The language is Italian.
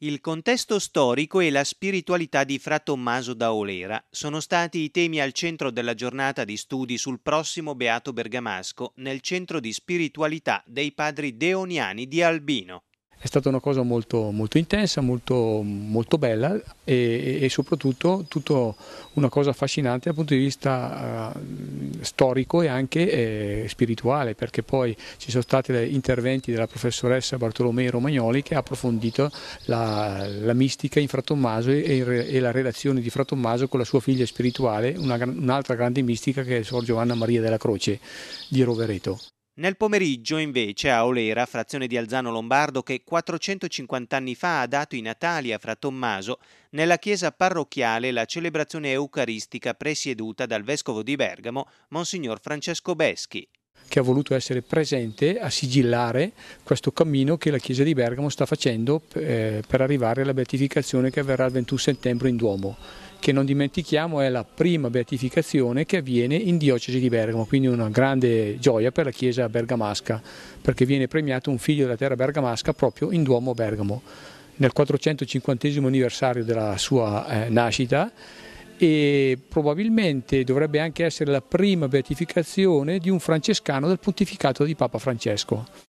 Il contesto storico e la spiritualità di Fra Tommaso da Olera sono stati i temi al centro della giornata di studi sul prossimo Beato Bergamasco nel centro di spiritualità dei padri deoniani di Albino. È stata una cosa molto, molto intensa, molto, molto bella e, e, soprattutto una cosa affascinante dal punto di vista eh, storico e anche eh, spirituale, perché poi ci sono stati interventi della professoressa Bartolomei Romagnoli che ha approfondito la, la mistica in Frattommaso e, e, la relazione di Frattommaso con la sua figlia spirituale, un'altra grande mistica che è Sor Giovanna Maria della Croce di Rovereto. Nel pomeriggio, invece, a Olera, frazione di Alzano Lombardo che 450 anni fa ha dato i Natali a Fra Tommaso, nella chiesa parrocchiale la celebrazione eucaristica presieduta dal vescovo di Bergamo, Monsignor Francesco Beschi. Che ha voluto essere presente a sigillare questo cammino che la chiesa di Bergamo sta facendo eh, per arrivare alla beatificazione che avverrà il 21 settembre in Duomo che non dimentichiamo è la prima beatificazione che avviene in diocesi di Bergamo, quindi una grande gioia per la chiesa bergamasca, perché viene premiato un figlio della terra bergamasca proprio in Duomo Bergamo, nel 450 anniversario della sua eh, nascita e probabilmente dovrebbe anche essere la prima beatificazione di un francescano del pontificato di Papa Francesco.